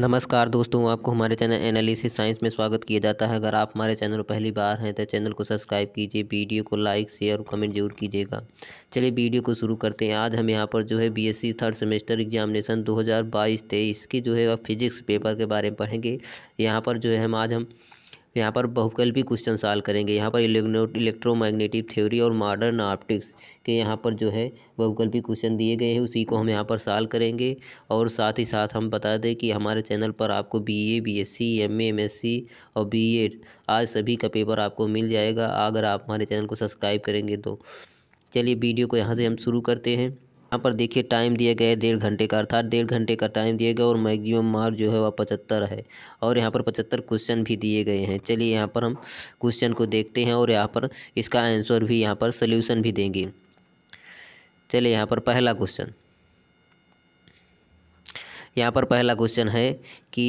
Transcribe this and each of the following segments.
नमस्कार दोस्तों आपको हमारे चैनल एनालिसिस साइंस में स्वागत किया जाता है अगर आप हमारे चैनल पर पहली बार हैं तो चैनल को सब्सक्राइब कीजिए वीडियो को लाइक शेयर और कमेंट जरूर कीजिएगा चलिए वीडियो को शुरू करते हैं आज हम यहाँ पर जो है बीएससी थर्ड सेमेस्टर एग्जामिनेशन 2022 हज़ार के जो है फिजिक्स पेपर के बारे में पढ़ेंगे यहाँ पर जो है हम आज हम यहाँ पर भी क्वेश्चन सॉल्व करेंगे यहाँ पर इलेक्ट्रोमैग्नेटिक थ्योरी और मॉडर्न ऑप्टिक्स के यहाँ पर जो है भी क्वेश्चन दिए गए हैं उसी को हम यहाँ पर सॉल्व करेंगे और साथ ही साथ हम बता दें कि हमारे चैनल पर आपको B A B S C M M S C और बी एड आज सभी का पेपर आपको मिल जाएगा अगर आप हमारे चैनल को सब्सक्राइब करेंगे तो चलिए वीडियो को यहाँ से हम शुरू करते हैं यहाँ पर देखिए टाइम दिया गया है डेढ़ घंटे का अर्थात डेढ़ घंटे का टाइम दिया गया और मैक्सिमम मार्क जो है वह पचहत्तर है और यहाँ पर पचहत्तर क्वेश्चन भी दिए गए हैं चलिए यहाँ पर हम क्वेश्चन को देखते हैं और यहाँ पर इसका आंसर भी यहाँ पर सोल्यूशन भी देंगे चलिए यहाँ पर पहला क्वेश्चन यहाँ पर पहला क्वेश्चन है कि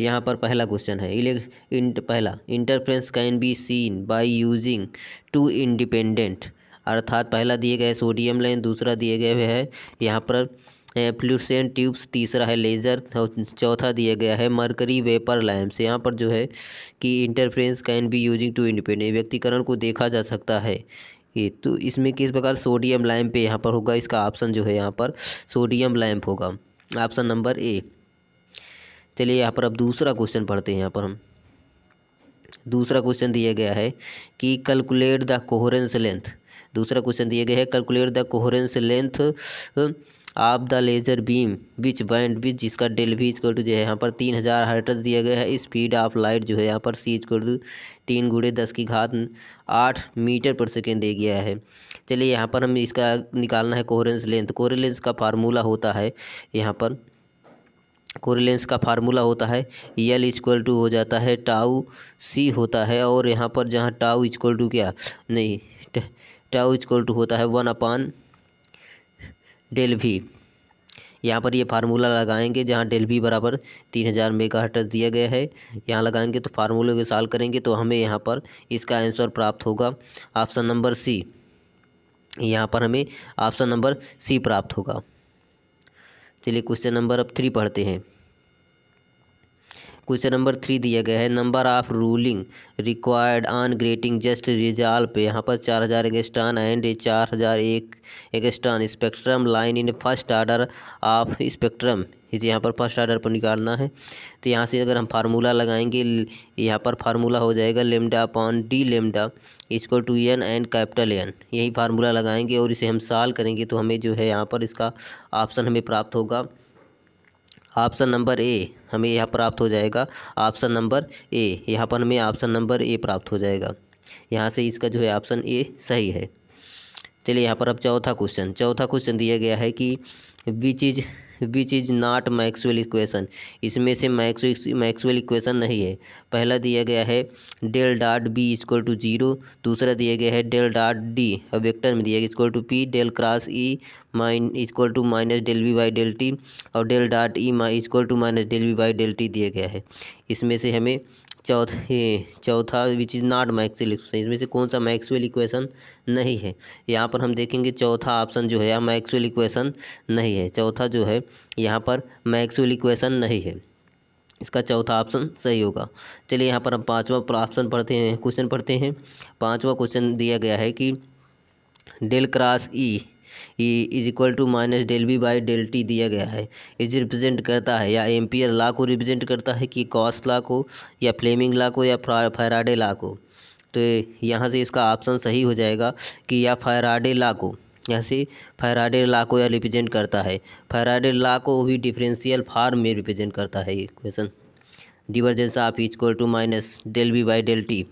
यहाँ पर पहला क्वेश्चन है इले इंट, पहला interference can be seen by using two independent अर्थात पहला दिए गए सोडियम लाइन दूसरा दिए गए है यहाँ पर फ्लूसेंट ट्यूब्स तीसरा है लेज़र चौथा दिया गया है मरकरी वेपर से यहाँ पर जो है कि interference can be using two independent व्यक्तिकरण को देखा जा सकता है ये तो इसमें किस प्रकार सोडियम लैम्प पे यहाँ पर होगा इसका ऑप्शन जो है यहाँ पर सोडियम लैम्प होगा ऑप्शन नंबर ए चलिए यहाँ पर अब दूसरा क्वेश्चन पढ़ते हैं यहाँ पर हम दूसरा क्वेश्चन दिया गया है कि कैलकुलेट द कोहरेंस लेंथ दूसरा क्वेश्चन दिया गया है कैलकुलेट द कोहरेंस लेंथ आप the laser beam which band which जिसका डेल भी इक्वल टू जो है यहाँ पर तीन हज़ार हर्टस दिया गया है स्पीड ऑफ लाइट जो है यहाँ पर सी इक्वल टू तीन गुड़े दस की घात आठ मीटर पर सेकेंड दे गया है चलिए यहाँ पर हम इसका निकालना है कोहरेंस लेंथ कोहरेंस का फार्मूला होता है यहाँ पर कोरिलेंस का फार्मूला होता है यल इक्वल टू हो जाता है टाउ सी होता है और यहाँ पर जहाँ टाउ इक्वल टू क्या नहीं टाउ इक्वल टू होता है वन अपान डेल भी यहाँ पर ये फार्मूला लगाएंगे जहाँ डेल भी बराबर तीन हज़ार मेगा हटस दिया गया है यहाँ लगाएंगे तो फार्मूले को साल करेंगे तो हमें यहाँ पर इसका आंसर प्राप्त होगा ऑप्शन नंबर सी यहाँ पर हमें ऑप्शन नंबर सी प्राप्त होगा चलिए क्वेश्चन नंबर अब थ्री पढ़ते हैं क्वेश्चन नंबर थ्री दिया गया है number of ruling required on grating just resolve पे यहाँ पर चार हज़ार एगस्टान एंड चार हज़ार एक angstrom spectrum line in first order of spectrum इसे यहाँ पर फर्स्ट आर्डर पर निकालना है तो यहाँ से अगर हम फार्मूला लगाएंगे यहाँ पर फार्मूला हो जाएगा लेमडा अपॉन डी लेमडा इसको two N and capital N यही फार्मूला लगाएंगे और इसे हम साल करेंगे तो हमें जो है यहाँ पर इसका ऑप्शन हमें प्राप्त होगा ऑप्शन नंबर ए हमें यह प्राप्त हो जाएगा ऑप्शन नंबर ए यहाँ पर हमें ऑप्शन नंबर ए प्राप्त हो जाएगा यहाँ से इसका जो है ऑप्शन ए सही है चलिए यहाँ पर अब चौथा क्वेश्चन चौथा क्वेश्चन दिया गया है कि which is which is not Maxwell equation इसमें से मैक्सवेल मैक्सुअल इक्वेशन नहीं है पहला दिया गया है del dot B equal to zero दूसरा दिया गया है डेल डॉट डी और वेक्टर में दिया गया equal to P del cross E mine equal to minus del V by del T और del dot E my equal to minus del V by del T दिया गया है इसमें से हमें चौथे चौथा which is not Maxwell equation इसमें से कौन सा मैक्सवेल इक्वेशन नहीं है यहाँ पर हम देखेंगे चौथा ऑप्शन जो है यहाँ मैक्सवेल इक्वेशन नहीं है चौथा जो है यहाँ पर मैक्सवेल इक्वेशन नहीं है इसका चौथा ऑप्शन सही होगा चलिए यहाँ पर हम पाँचवा ऑप्शन पढ़ते हैं क्वेश्चन पढ़ते हैं पाँचवा क्वेश्चन दिया गया है कि del cross E e E is equal to minus del B by del T दिया गया है इज रिप्रेजेंट करता है या एम्पियर ला को रिप्रेजेंट करता है कि कॉस ला को या फ्लेमिंग ला को या फैराडे ला को तो यहाँ से इसका ऑप्शन सही हो जाएगा कि या फैराडे ला को यहाँ से फैराडे ला को या रिप्रेजेंट करता है फैराडे ला को भी डिफरेंशियल फार्म में रिप्रेजेंट करता है ये question divergence of is equal to minus del B by del T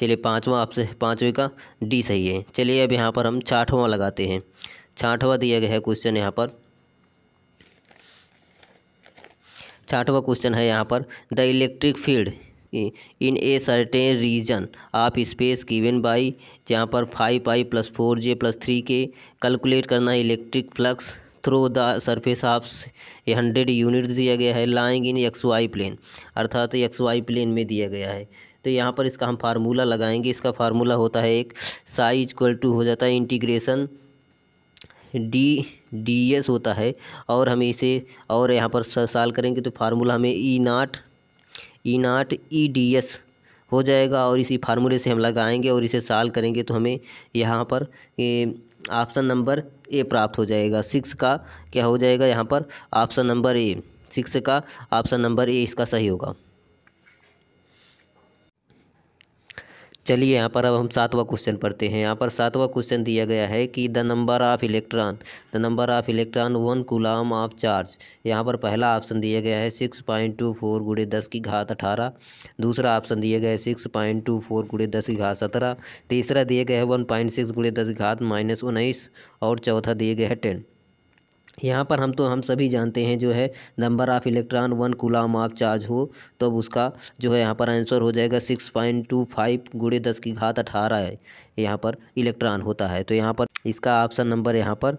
चलिए पाँचवा आपसे पाँचवें का डी सही है चलिए अब यहाँ पर हम छाठवा लगाते हैं छाठवा दिया गया है क्वेश्चन यहाँ पर छाठवा क्वेश्चन है यहाँ पर the electric field in a certain region of space given by जहाँ पर five pi plus four J plus three K calculate करना electric flux through the surface of a hundred unit दिया गया है लाइंग इन एक्स वाई प्लेन अर्थात XY वाई प्लेन में दिया गया है तो यहाँ पर इसका हम फार्मूला लगाएंगे इसका फार्मूला होता है एक साई इक्वल टू हो जाता है इंटीग्रेशन डी डी एस होता है और हमें इसे और यहाँ पर साल करेंगे तो फार्मूला हमें ई नाट ई नाट ई डी एस हो जाएगा और इसी फार्मूले से हम लगाएंगे और इसे साल करेंगे तो हमें यहाँ पर ऑप्शन नंबर ए प्राप्त हो जाएगा सिक्स का क्या हो जाएगा यहाँ पर ऑप्शन नंबर ए सिक्स का ऑप्शन नंबर ए इसका सही होगा चलिए यहाँ पर अब हम सातवां क्वेश्चन पढ़ते हैं यहाँ पर सातवां क्वेश्चन दिया गया है कि the number of electron the number of electron one coulomb of charge यहाँ पर पहला ऑप्शन दिया गया है सिक्स पॉइंट टू फोर गुड़े दस की घात अठारह दूसरा ऑप्शन दिया गया है सिक्स पॉइंट टू फोर गुड़े दस की घात सत्रह तीसरा दिया गया है वन पॉइंट सिक्स गुड़े दस की घात माइनस उन्नीस और चौथा दिया गया है टेन यहाँ पर हम तो हम सभी जानते हैं जो है number of electron one coulomb of charge हो तब उसका जो है यहाँ पर आंसर हो जाएगा सिक्स पॉइंट टू फाइव गुड़े दस की घात अठारह है यहाँ पर इलेक्ट्रॉन होता है तो यहाँ पर इसका ऑप्शन नंबर यहाँ पर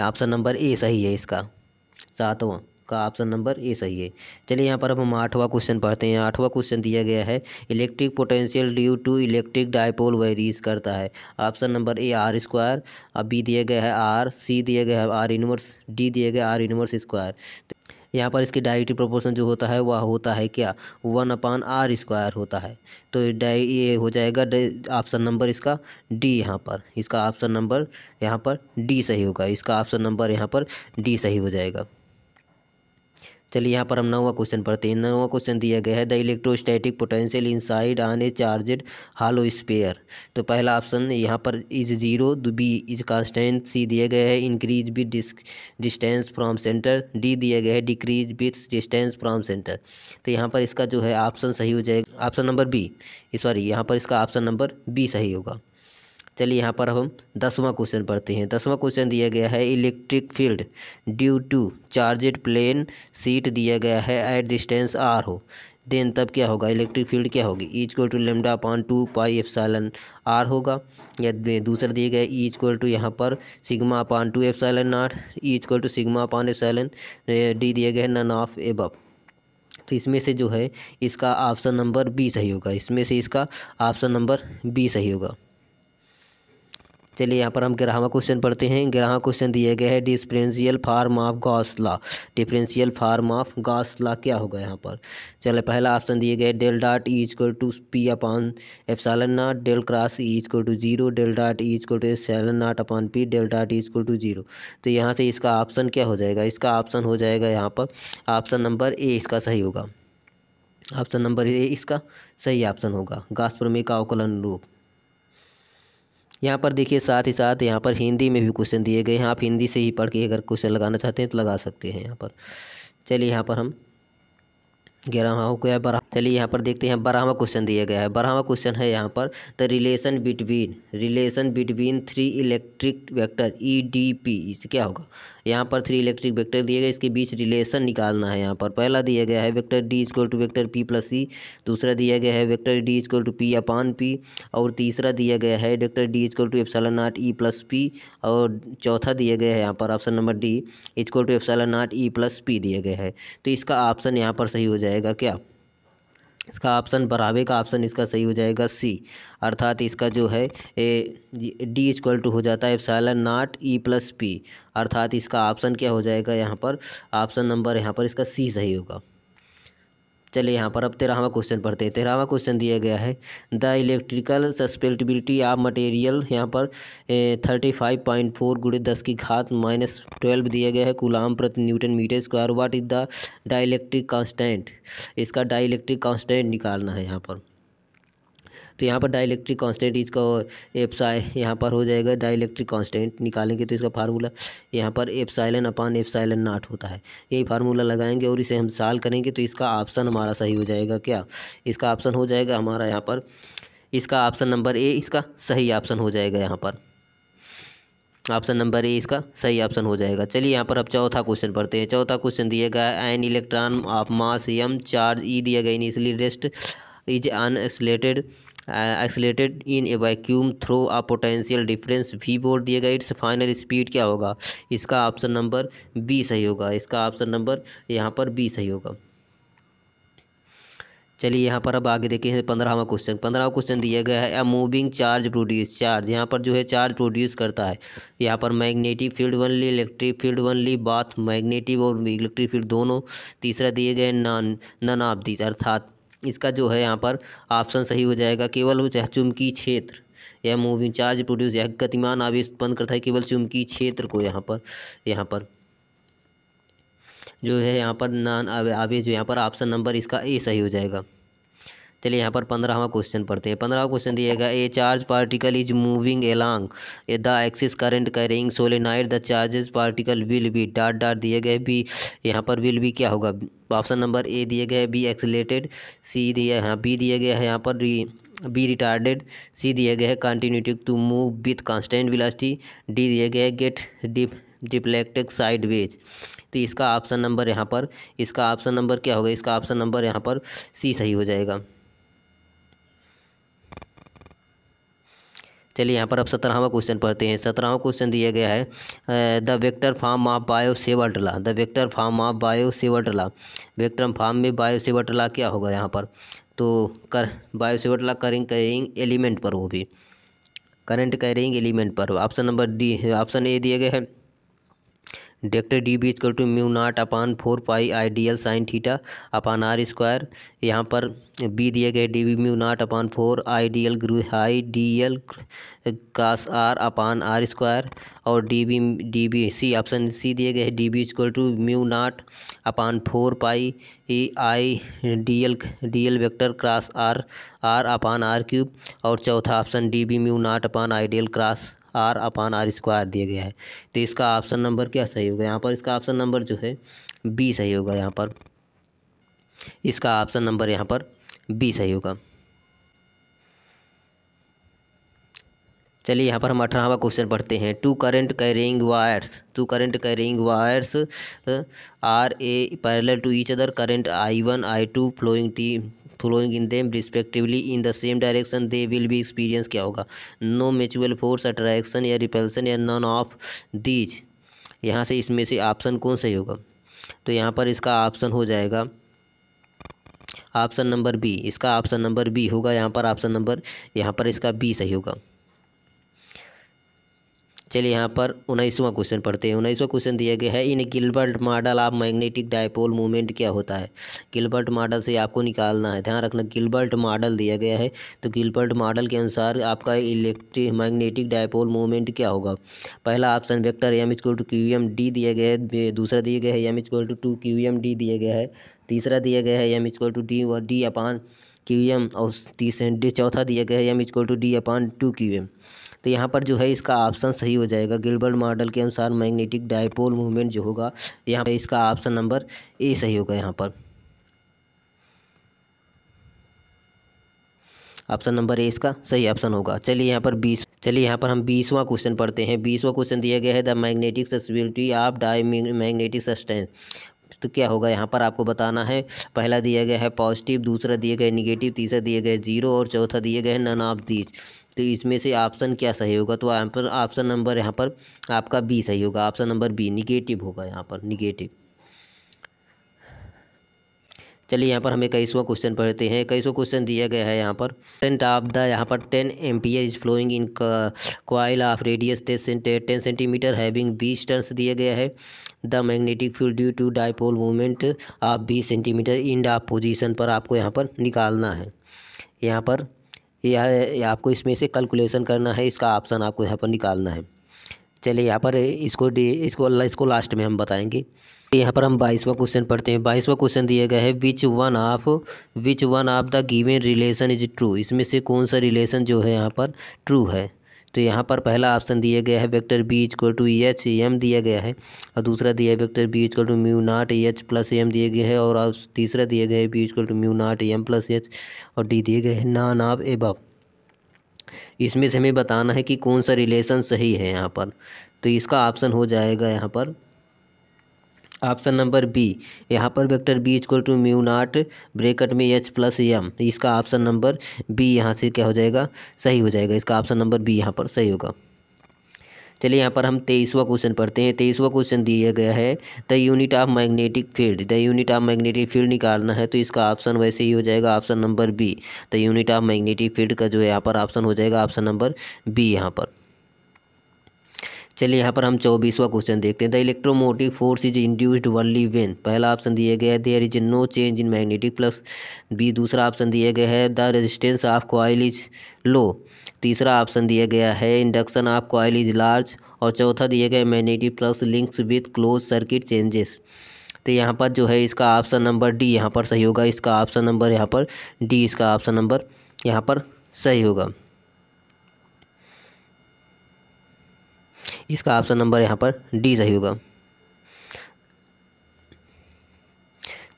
ऑप्शन नंबर ए सही है इसका सातवां का ऑप्शन नंबर ए सही है चलिए यहाँ पर अब हम आठवां क्वेश्चन पढ़ते हैं आठवां क्वेश्चन दिया गया है electric potential due to electric dipole varies करता है option number A R square अब बी दिया गया है आर सी दिया गया है आर यूनिवर्स डी दिया गया आर यूनिवर्स स्क्वायर यहाँ पर इसकी डायरेक्टिव प्रोपोर्शन जो होता है वह होता है क्या वन अपान आर स्क्वायर होता है तो डाई ये हो जाएगा ऑप्शन नंबर इसका डी यहाँ पर इसका ऑप्शन नंबर यहाँ पर डी सही होगा इसका ऑप्शन नंबर यहाँ पर डी सही हो जाएगा चलिए यहाँ पर हम नौवा क्वेश्चन पढ़ते हैं नौवा क्वेश्चन दिया गया है द इलेक्ट्रोस्टैटिक पोटेंशियल इनसाइड आन ए चार्जेड हालो स्पेयर तो पहला ऑप्शन यहाँ पर is zero B is constant C दिया गया है increase with distance from centre D दिया गया है decrease with distance from centre तो यहाँ पर इसका जो है ऑप्शन सही हो जाएगा ऑप्शन नंबर बी सॉरी यहाँ पर इसका ऑप्शन नंबर बी सही होगा चलिए यहाँ पर हम दसवां क्वेश्चन पढ़ते हैं दसवां क्वेश्चन दिया गया है electric field due to charged plane sheet दिया गया है एट डिस्टेंस आर हो देन तब क्या होगा इलेक्ट्रिक फील्ड क्या होगी each equal to lambda upon two pi epsilon R होगा या दूसरा गया है ई इक्वल टू यहाँ पर sigma upon two epsilon R E equal to sigma upon epsilon D दिया गया है नन ऑफ एब तो इसमें से जो है इसका ऑप्शन नंबर बी सही होगा इसमें से इसका ऑप्शन नंबर बी सही होगा चलिए यहाँ पर हम ग्रह क्वेश्चन पढ़ते हैं ग्रह क्वेश्चन दिए गए हैं differential form of Gauss law differential form of Gauss law क्या होगा यहाँ पर चले पहला ऑप्शन दिए गए del dot E is equal to P upon epsilon naught del cross E is equal to zero del dot E is equal to epsilon naught upon P del dot E is equal to zero तो यहाँ से इसका option क्या हो जाएगा इसका option हो जाएगा यहाँ पर ऑप्शन नंबर ए इसका सही होगा ऑप्शन नंबर ए इसका सही ऑप्शन होगा गास का अवकलन रूप यहाँ पर देखिए साथ ही साथ यहाँ पर हिंदी में भी क्वेश्चन दिए गए हैं आप हिंदी से ही पढ़ के अगर क्वेश्चन लगाना चाहते हैं तो लगा सकते हैं यहाँ पर चलिए यहाँ पर हम ग्यारहवा हो गया बारह चलिए यहाँ पर देखते हैं बारहवा क्वेश्चन दिया गया है बारहवा क्वेश्चन है यहाँ पर the relation between relation between three electric vector E D P इस क्या होगा यहाँ पर थ्री इलेक्ट्रिक वेक्टर दिए गए इसके बीच रिलेशन निकालना है यहाँ पर पहला दिया गया है vector D is equal to vector P plus C दूसरा दिया गया है vector D is equal to P upon P और तीसरा दिया गया है vector D is equal to epsilon naught E plus P और चौथा दिया गया है यहाँ पर option number D is equal to epsilon naught E plus P दिया गया है तो इसका ऑप्शन यहाँ पर सही हो जाएगा क्या इसका ऑप्शन बराबे का ऑप्शन इसका सही हो जाएगा सी अर्थात इसका जो है ए, डी इक्वल टू हो जाता है epsilon naught E plus P अर्थात इसका ऑप्शन क्या हो जाएगा यहाँ पर ऑप्शन नंबर यहाँ पर इसका सी सही होगा चलिए यहाँ पर अब तेरहवा क्वेश्चन पढ़ते हैं तेरहवा क्वेश्चन दिया गया है the electrical susceptibility of material यहाँ पर थर्टी फाइव पॉइंट फोर गुड़े दस की घात माइनस ट्वेल्व दिया गया है कुलाम प्रति newton metre square what is the dielectric constant इसका डाइलेक्ट्रिक कांस्टेंट निकालना है यहाँ पर तो यहाँ पर डाइलेक्ट्रिक कांस्टेंट इसका एप्साई यहाँ पर हो जाएगा डाइलेक्ट्रिक कांस्टेंट निकालेंगे तो इसका फार्मूला यहाँ पर एप्साइलन अपान एफसाइलन नाट होता है यही फार्मूला लगाएंगे और इसे हम साल करेंगे तो इसका ऑप्शन हमारा सही हो जाएगा क्या इसका ऑप्शन हो जाएगा हमारा यहाँ पर इसका ऑप्शन नंबर ए इसका सही ऑप्शन हो जाएगा यहाँ पर ऑप्शन नंबर ए इसका सही ऑप्शन हो जाएगा चलिए यहाँ पर अब चौथा क्वेश्चन पढ़ते हैं चौथा क्वेश्चन दिया गया an electron of mass M charge E दिया गया इसलिए rest is unaccelerated accelerated in a vacuum through a potential difference V volt दिया गया इट्स फाइनल स्पीड क्या होगा इसका ऑप्शन नंबर बी सही होगा इसका ऑप्शन नंबर यहाँ पर बी सही होगा चलिए यहाँ पर अब आगे देखें पंद्रहवा क्वेश्चन पंद्रहवा क्वेश्चन दिया गया है a moving charge produce charge यहाँ पर जो है चार्ज प्रोड्यूस करता है यहाँ पर मैग्नेटिक फील्ड ली इलेक्ट्रिक फील्ड ली बाथ मैग्नेटिक और इलेक्ट्रिक फील्ड दोनों तीसरा दिए गए नॉन नन ऑफ दीज अर्थात इसका जो है यहाँ पर ऑप्शन सही हो जाएगा केवल चुमकी क्षेत्र यह मूविंग चार्ज प्रोड्यूस यह गतिमान आवेश उत्पन्न करता है केवल चुमकी क्षेत्र को यहाँ पर यहाँ पर जो है यहाँ पर नान आवेश जो यहाँ पर ऑप्शन नंबर इसका ए सही हो जाएगा चलिए यहाँ पर पंद्रहवा क्वेश्चन पढ़ते हैं पंद्रहवा क्वेश्चन दिया गया a charge particle is moving along the axis current carrying night the charges particle will be dot dot दिए गए बी यहाँ पर विल बी क्या होगा ऑप्शन नंबर ए दिए गए बी एक्सलेटेड सी दिया यहाँ बी दिया गया है यहाँ पर बी रिटार्डेड सी दिया गया है continuity to move with constant velocity D दिया गया है गेट डिप साइड वेज तो इसका ऑप्शन नंबर यहाँ पर इसका ऑप्शन नंबर क्या होगा इसका ऑप्शन नंबर यहाँ पर सी सही हो जाएगा चलिए यहाँ पर अब सत्रहवा क्वेश्चन पढ़ते हैं सत्रहवा क्वेश्चन दिया गया है the vector form of Biot Savart law the vector form of Biot Savart law vector form में बायो सेवर्टला क्या होगा यहाँ पर तो कर बायो सेवर्टला करिंग करिंग एलिमेंट पर वो भी करंट कैरिंग एलिमेंट पर option number D option A दिए गए हैं vector D B is equal to mu naught upon four pi I D L sine theta upon R square यहाँ पर बी दिए गए D B mu naught upon four I D L ग्रू I D L cross R upon R square और D B D B C option C दिए गए D B is equal to mu naught upon four pi E I D L D L vector cross R R upon R cube और चौथा option D B mu naught upon I D L cross R upon R square दिया गया है तो इसका option number क्या सही होगा यहाँ पर इसका ऑप्शन नंबर जो है बी सही होगा यहाँ पर इसका ऑप्शन नंबर यहाँ पर बी सही होगा चलिए यहाँ पर हम अठारहवा क्वेश्चन पढ़ते हैं two current carrying wires two current carrying wires are a parallel to each other current I one I two flowing T flowing in them respectively in the same direction they will be experience क्या होगा no mutual force attraction या repulsion या none of these यहाँ से इसमें से option कौन सही होगा तो यहाँ पर इसका ऑप्शन हो जाएगा ऑप्शन नंबर बी इसका ऑप्शन नंबर बी होगा यहाँ पर ऑप्शन नंबर यहाँ पर इसका बी सही होगा चलिए यहाँ पर उन्नीसवां क्वेश्चन पढ़ते हैं उन्नीसवा क्वेश्चन दिया गया है in Gilbert model of magnetic dipole movement क्या होता है गिलबर्ट मॉडल से आपको निकालना है ध्यान रखना गिलबर्ट मॉडल दिया गया है तो गिलबर्ट मॉडल के अनुसार आपका इलेक्ट्रिक मैग्नेटिक डायपोल मूवमेंट क्या होगा पहला option vector M is two Q M D दिया गया है दूसरा दिया गया है M is two two Q M D दिया गया है तीसरा दिया गया है एम इज टू डी और डी अपान क्यू एम और तीसरे चौथा दिया गया है M is two D upon two Q M तो यहाँ पर जो है इसका ऑप्शन सही हो जाएगा गिलबर्ट मॉडल के अनुसार मैग्नेटिक डायपोल मूवमेंट जो होगा यहाँ पर इसका ऑप्शन नंबर ए सही होगा यहाँ पर ऑप्शन नंबर ए इसका सही ऑप्शन होगा चलिए यहाँ पर बीस चलिए यहाँ पर हम बीसवां क्वेश्चन पढ़ते हैं बीसवां क्वेश्चन दिया गया है the magnetic susceptibility of diamagnetic substance तो क्या होगा यहाँ पर आपको बताना है पहला दिया गया है पॉजिटिव दूसरा दिया गया है निगेटिव तीसरा दिया गया है जीरो और चौथा दिया गया है नन ऑफ दीज तो इसमें से ऑप्शन क्या सही होगा तो यहाँ पर ऑप्शन नंबर यहाँ पर आपका बी सही होगा ऑप्शन नंबर बी निगेटिव होगा यहाँ पर निगेटिव चलिए यहाँ पर हमें कईसवा क्वेश्चन पढ़ते हैं कईसवा क्वेश्चन दिया गया है यहाँ पर टेंट ऑफ द यहाँ पर ten M is flowing in coil of radius ten centimetre having बीस टर्न्स दिया गया है the magnetic field due to dipole movement of बीस सेंटीमीटर इन ऑफ पोजिशन पर आपको यहाँ पर निकालना है यहाँ पर यह आपको इसमें से कैलकुलेशन करना है इसका ऑप्शन आपको यहाँ पर निकालना है चलिए यहाँ पर इसको डी इसको इसको लास्ट में हम बताएंगे यहाँ पर हम बाईसवा क्वेश्चन पढ़ते हैं बाईसवा क्वेश्चन दिया गया है which one of which one of the given relation is true इसमें से कौन सा रिलेशन जो है यहाँ पर ट्रू है तो यहाँ पर पहला ऑप्शन दिया गया है vector B equal to H M दिया गया है और दूसरा दिया है vector B equal to mu naught H plus M दिए गए हैं और तीसरा दिया गया है B equal to mu naught M plus H और डी दिए गए हैं नान आप एबव इसमें से हमें बताना है कि कौन सा रिलेशन सही है यहाँ पर तो इसका ऑप्शन हो जाएगा यहाँ पर ऑप्शन नंबर बी यहाँ पर vector B equal to mu naught bracket में एच प्लस एम तो इसका ऑप्शन नंबर बी यहाँ से क्या हो जाएगा सही हो जाएगा इसका ऑप्शन नंबर बी यहाँ पर सही होगा चलिए यहाँ पर हम तेईसवा क्वेश्चन पढ़ते हैं तेईसवा क्वेश्चन दिया गया है the unit of magnetic field the unit of magnetic field निकालना है तो इसका ऑप्शन वैसे ही हो जाएगा option number B the unit of magnetic field का जो है यहाँ पर ऑप्शन हो जाएगा ऑप्शन नंबर बी यहाँ पर चलिए यहाँ पर हम चौबीसवा क्वेश्चन देखते हैं the electromotive force is induced only when पहला ऑप्शन दिया गया है there is no change in magnetic flux B दूसरा ऑप्शन दिया गया है the resistance of coil is low तीसरा ऑप्शन दिया गया है induction of coil is large और चौथा दिया गया magnetic flux links with close circuit changes तो यहाँ पर जो है इसका ऑप्शन नंबर डी यहाँ पर सही होगा इसका ऑप्शन नंबर यहाँ पर डी इसका ऑप्शन नंबर यहाँ पर सही होगा इसका ऑप्शन नंबर यहाँ पर डी सही होगा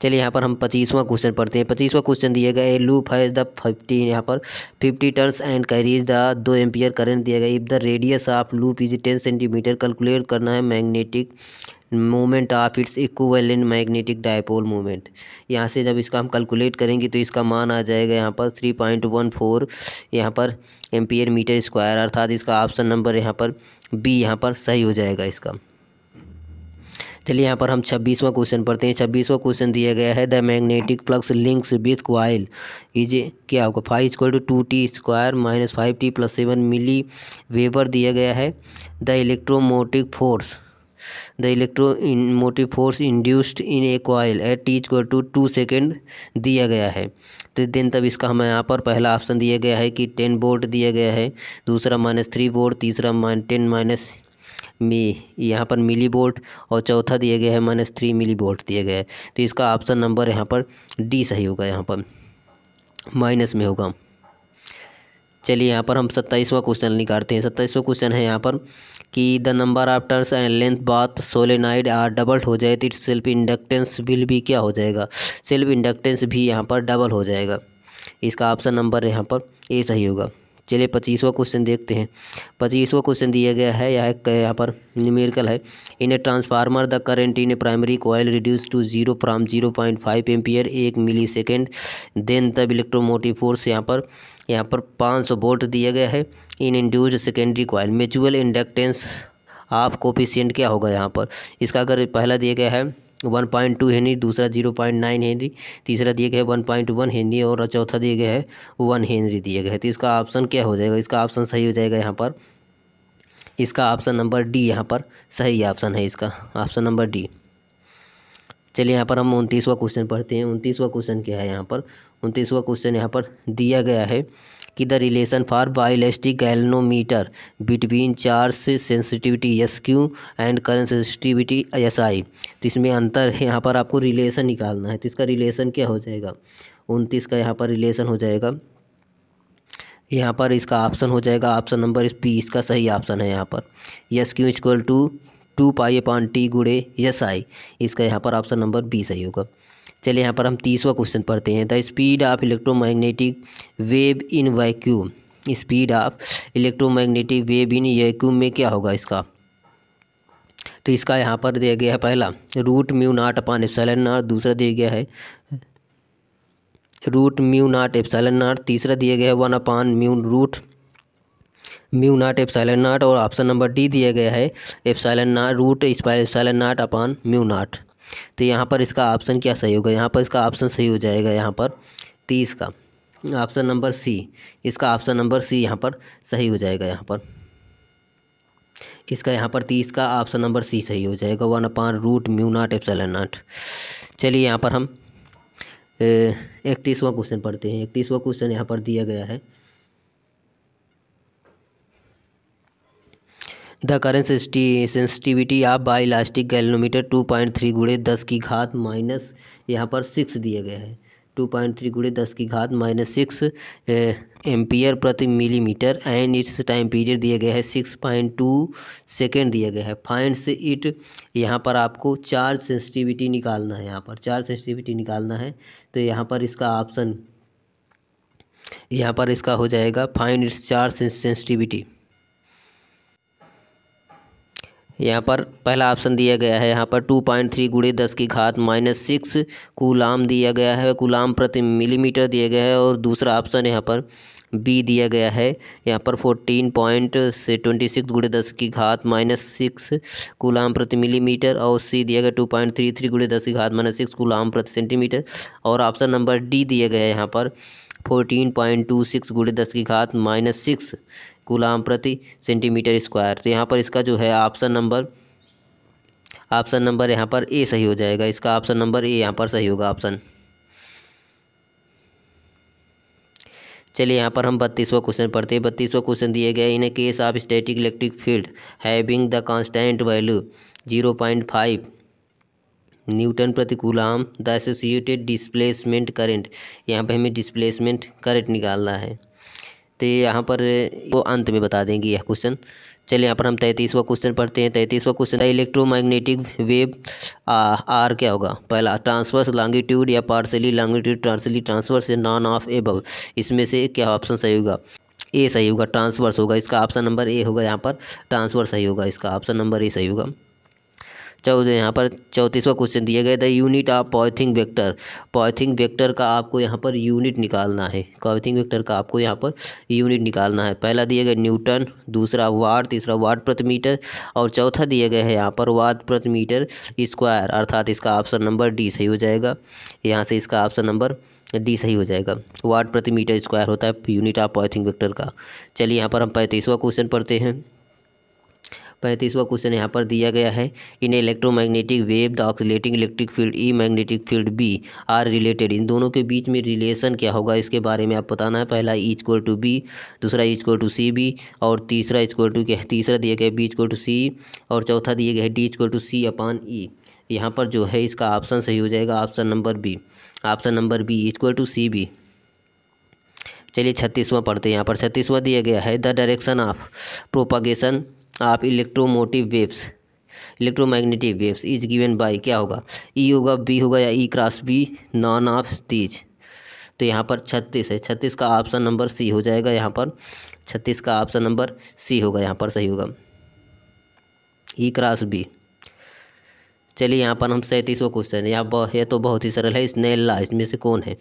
चलिए यहाँ पर हम पच्चीसवां क्वेश्चन पढ़ते हैं पच्चीसवां क्वेश्चन दिया गया है लूप है द फिफ्टी यहाँ पर fifty turns and carries the दो एम्पियर करंट दिया गया if the radius of loop is ten centimetre calculate करना है magnetic moment of its equivalent magnetic dipole moment यहाँ से जब इसका हम कैलकुलेट करेंगे तो इसका मान आ जाएगा यहाँ पर थ्री पॉइंट वन फोर यहाँ पर एम्पियर मीटर स्क्वायर अर्थात इसका ऑप्शन नंबर यहाँ पर बी यहाँ पर सही हो जाएगा इसका चलिए यहाँ पर हम छब्बीसवां क्वेश्चन पढ़ते हैं छब्बीसवां क्वेश्चन दिया गया है the magnetic flux links with coil is क्या होगा five equal to two T square minus five T plus seven milli weber दिया गया है the electromotive force the electromotive force induced in a coil at T equal to two second दिया गया है दिन तब इसका हमें यहाँ पर पहला ऑप्शन दिया गया है कि टेन वोल्ट दिया गया है दूसरा माइनस थ्री वोल्ट तीसरा टेन माइनस मी यहाँ पर मिली वोल्ट और चौथा दिया गया है माइनस थ्री मिली वोल्ट दिया गया है तो इसका ऑप्शन नंबर यहाँ पर डी सही होगा यहाँ पर माइनस में होगा चलिए यहाँ पर हम सत्ताईसवां क्वेश्चन निकालते हैं सत्ताईसवां क्वेश्चन है यहाँ पर कि the number of turns and length both solenoid are double हो जाए तो इट सेल्फ इंडक्टेंस बिल भी क्या हो जाएगा सेल्फ इंडक्टेंस भी यहाँ पर डबल हो जाएगा इसका ऑप्शन नंबर यहाँ पर ए सही होगा चलिए पच्चीसवा क्वेश्चन देखते हैं पच्चीसवा क्वेश्चन दिया गया है यह यहाँ पर न्यूमेरिकल है in a transformer the current in a primary coil reduce to zero from zero point five ampere एक मिली सेकेंड देन तब इलेक्ट्रोमोटिव फोर्स यहाँ पर यहाँ पर 500 वोल्ट दिया गया है in induce secondary coil mutual inductance आप कोफिशियंट क्या होगा यहाँ पर इसका अगर पहला दिया गया है वन पॉइंट टू हेनरी दूसरा जीरो पॉइंट नाइन हेनरी तीसरा दिया गया है वन पॉइंट वन हेनरी और चौथा दिया गया है वन हेनरी दिया गया है तो इसका ऑप्शन क्या हो जाएगा इसका ऑप्शन सही हो जाएगा यहाँ पर इसका ऑप्शन नंबर डी यहाँ पर सही ऑप्शन है इसका ऑप्शन नंबर डी चलिए यहाँ पर हम उनतीसवा क्वेश्चन पढ़ते हैं उनतीसवा क्वेश्चन क्या है यहाँ पर उनतीसवा क्वेश्चन यहाँ पर दिया गया है कि the relation for ballistic galvanometer between charge sensitivity S Q and current sensitivity S I तो इसमें अंतर है यहाँ पर आपको रिलेशन निकालना है तो इसका रिलेशन क्या हो जाएगा उनतीस का यहाँ पर रिलेशन हो जाएगा यहाँ पर इसका ऑप्शन हो जाएगा ऑप्शन नंबर इस पी इसका सही ऑप्शन है यहाँ पर S Q equal to two pi upon T गुड़े यस आई इसका यहाँ पर ऑप्शन नंबर बी सही होगा चलिए यहाँ पर हम तीसवा क्वेश्चन पढ़ते हैं the speed of electromagnetic wave in vacuum speed of electromagnetic wave in vacuum में क्या होगा इसका तो इसका यहाँ पर दिया गया है पहला root mu naught upon epsilon naught दूसरा दिया गया है root mu naught epsilon naught तीसरा दिया गया है one upon mu root mu naught epsilon naught और ऑप्शन नंबर डी दिया गया है epsilon naught root epsilon naught upon mu naught तो यहाँ पर इसका ऑप्शन क्या सही होगा यहाँ पर इसका ऑप्शन सही हो जाएगा यहाँ पर तीस का ऑप्शन नंबर सी इसका ऑप्शन नंबर सी यहाँ पर सही हो जाएगा यहाँ पर इसका यहाँ पर तीस का ऑप्शन नंबर सी सही हो जाएगा one upon root mu naught epsilon naught चलिए यहाँ पर हम इकतीसवां क्वेश्चन पढ़ते हैं इकतीसवां क्वेश्चन यहाँ पर दिया गया है the current sensitivity of ballistic galvanometer two point three गुड़े दस की घात माइनस यहाँ पर सिक्स दिए गए हैं टू पॉइंट थ्री गुड़े दस की घात माइनस सिक्स एम्पियर प्रति millimetre and its time period दिया गया है सिक्स पॉइंट टू सेकेंड दिया गया है फाइंड से इट यहाँ पर आपको चार्ज सेंसिटिविटी निकालना है यहाँ पर चार्ज सेंसिटिविटी निकालना है तो यहाँ पर इसका ऑप्शन यहाँ पर इसका हो जाएगा फाइंड इट्स चार्ज सेंसिटिविटी यहाँ पर पहला ऑप्शन दिया गया है यहाँ पर टू पॉइंट थ्री गुड़े दस की घात माइनस सिक्स कुलाम दिया गया है कुलाम प्रति मिलीमीटर दिया गया है और दूसरा ऑप्शन यहाँ पर बी दिया गया है यहाँ पर फोर्टीन पॉइंट से ट्वेंटी सिक्स गुड़े दस की घात माइनस सिक्स कुलाम प्रति मिलीमीटर और सी दिया गया टू पॉइंट थ्री थ्री गुड़े दस की घात माइनस सिक्स कुलाम प्रति सेंटीमीटर और ऑप्शन नंबर डी दिया गया है यहाँ पर फोर्टीन पॉइंट टू सिक्स गुड़े दस की घात माइनस सिक्स गुलाम प्रति सेंटीमीटर स्क्वायर तो यहाँ पर इसका जो है ऑप्शन नंबर ऑप्शन नंबर यहाँ पर ए सही हो जाएगा इसका ऑप्शन नंबर ए यहाँ पर सही होगा ऑप्शन चलिए यहाँ पर हम बत्तीसवा क्वेश्चन पढ़ते हैं बत्तीसवा क्वेश्चन दिए गए in case of static electric field having the constant value zero point five newton प्रति coulomb the associated displacement current यहाँ पे हमें डिस्प्लेसमेंट करंट निकालना है तो यहाँ पर वो अंत में बता देंगे यह क्वेश्चन चलिए यहाँ पर हम तैंतीसवा क्वेश्चन पढ़ते हैं तैंतीसवा क्वेश्चन इलेक्ट्रोमैग्नेटिक वेव आर क्या होगा पहला ट्रांसवर्स लॉन्गिट्यूड या पार्सली लॉन्गिट्यूड ट्रांसली ट्रांसवर्स या नॉन ऑफ एबव इसमें से क्या ऑप्शन सही होगा ए सही होगा ट्रांसवर्स होगा इसका ऑप्शन नंबर ए होगा यहाँ पर ट्रांसवर्स सही होगा इसका ऑप्शन नंबर ए सही होगा चौदह यहाँ पर चौंतीसवा क्वेश्चन दिया गया था unit of poynting vector poynting vector का आपको यहाँ पर यूनिट निकालना है पॉइथिंग वेक्टर का आपको यहाँ पर यूनिट निकालना है पहला दिया गया न्यूटन दूसरा वाट तीसरा वाट प्रति मीटर और चौथा दिया गया है यहाँ पर वाट प्रति मीटर स्क्वायर अर्थात इसका ऑप्शन नंबर डी सही हो जाएगा यहाँ से इसका ऑप्शन नंबर डी सही हो जाएगा वाट प्रति मीटर स्क्वायर होता है यूनिट ऑफ पॉइथिंग वेक्टर का चलिए यहाँ पर हम पैंतीसवा क्वेश्चन पढ़ते हैं पैंतीसवा क्वेश्चन यहाँ पर दिया गया है in electromagnetic wave the oscillating electric field E magnetic field B are related इन दोनों के बीच में रिलेशन क्या होगा इसके बारे में आप बताना है पहला ई इक्वल टू बी दूसरा इक्वल टू सी बी और तीसरा इक्वल e टू क्या तीसरा दिया गया बी इक्वल टू सी और चौथा दिया गया है D equal to C upon E यहाँ पर जो है इसका ऑप्शन सही हो जाएगा option number B option number B equal to C B चलिए छत्तीसवां पढ़ते हैं यहाँ पर छत्तीसवां दिया गया है the direction of propagation of electromotive waves electromagnetic waves is given by क्या होगा ई e होगा बी होगा या E cross B none of these तो यहाँ पर छत्तीस है छत्तीस का ऑप्शन नंबर सी हो जाएगा यहाँ पर छत्तीस का ऑप्शन नंबर सी होगा यहाँ पर सही होगा ई क्रॉस बी चलिए यहाँ पर हम सैंतीसवा क्वेश्चन है यहाँ यह तो बहुत ही सरल है स्नेल्ला इसमें से कौन है